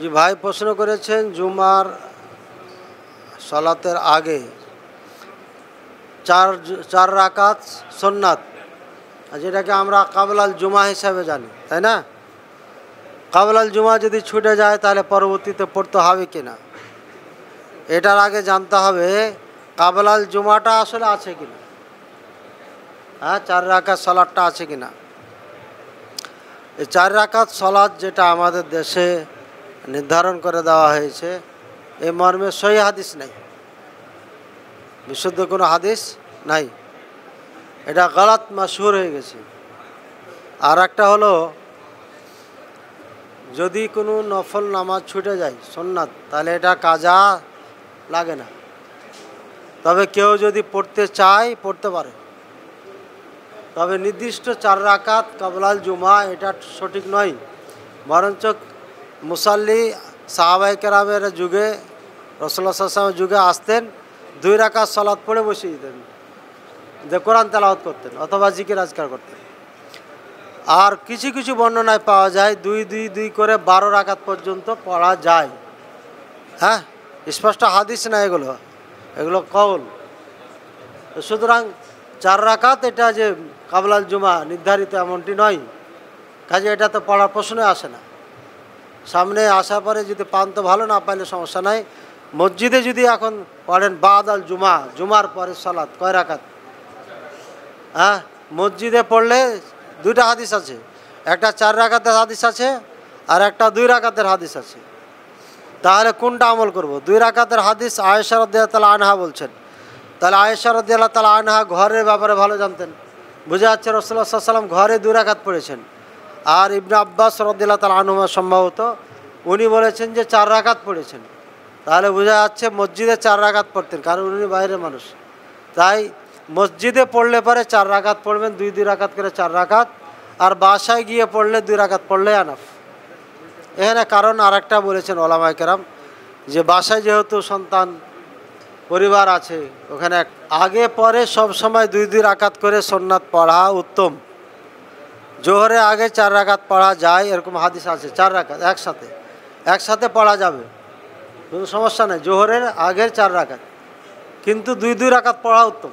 যে ভাই প্রশ্ন করেছেন জুমার সলাতের আগে চার চার রাকাত সন্ন্যাত যেটাকে আমরা কাবলাল জুমা হিসাবে জানি তাই না কাবলাল জুমা যদি ছুটে যায় তাহলে পরবর্তীতে পড়তে হবে কিনা এটার আগে জানতে হবে কাবলাল জুমাটা আসলে আছে কিনা হ্যাঁ চার রাকাত সলাদটা আছে কিনা এই চার রাকাত সলাদ যেটা আমাদের দেশে নির্ধারণ করে দেওয়া হয়েছে এ মর্মে সহি হাদিস নাই বিশুদ্ধ কোনো হাদিস নাই এটা গলাত মাসুর হয়ে গেছে আর একটা হলো যদি কোনো নফল নামাজ ছুটে যায় সোননাথ তাহলে এটা কাজা লাগে না তবে কেউ যদি পড়তে চায় পড়তে পারে তবে নির্দিষ্ট চার রাকাত কাবলাল জুমা এটা সঠিক নয় বরঞ্চ মুসাল্লি সাহাবাই কেরামের যুগে রসল্লা যুগে আসতেন দুই রাখা সলাদ পড়ে বসিয়ে দিতেন যে কোরআন তেলাওয়াত করতেন অথবা জিকির আজকার করতেন আর কিছু কিছু বর্ণনায় পাওয়া যায় দুই দুই দুই করে বারো রাখাত পর্যন্ত পড়া যায় হ্যাঁ স্পষ্ট হাদিস না এগুলো এগুলো কল সুতরাং চার রাখাত এটা যে কাবলাল জুমা নির্ধারিত এমনটি নয় কাজে এটা তো পড়ার প্রশ্নে আসে না সামনে আসার পরে যদি পান তো ভালো না পাইলে সমস্যা নাই মসজিদে যদি এখন পড়েন বাদ আল জুমা জুমার পরে সালাত কয় রাখাত হ্যাঁ মসজিদে পড়লে দুইটা হাদিস আছে একটা চার রাখাতের হাদিস আছে আর একটা দুই রাখাতের হাদিস আছে তাহলে কোনটা আমল করব দুই রাখাতের হাদিস আয়েশা রদ্দিয়া তালা আনহা বলছেন তাহলে আয়েশা রদ্দিয়াল্লাহ তালা আনহা ঘরের ব্যাপারে ভালো জানতেন বুঝে যাচ্ছে রসুল্লাহ সাল্লাম ঘরে দুই রাখাত পড়েছেন আর ইবনে আব্বাস রদিল্লা তাল আনুমা সম্ভবত উনি বলেছেন যে চার রাকাত পড়েছেন তাহলে বোঝা যাচ্ছে মসজিদে চার রাকাত পড়তেন কারণ উনি বাইরের মানুষ তাই মসজিদে পড়লে পরে চার রাকাত পড়বেন দুই দুই রাকাত করে চার রাকাত আর বাসায় গিয়ে পড়লে দুই রাকাত পড়লে আনাফ এখানে কারণ আর একটা বলেছেন ওলামা কেরাম যে বাসায় যেহেতু সন্তান পরিবার আছে ওখানে আগে পরে সব সময় দুই দুই রাকাত করে সোননাথ পড়া উত্তম জোহরের আগে চার রাকাত পড়া যায় এরকম হাদিস আছে চার রাকাত একসাথে একসাথে পড়া যাবে কোনো সমস্যা নেই জোহরের আগের চার রাকাত কিন্তু দুই দুই রাকাত পড়া উত্তম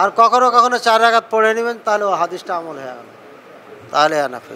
আর কখনো কখনো চার রাকাত পড়ে নেবেন তাহলে ও হাদিসটা আমল হয়ে গেল তাহলে আনা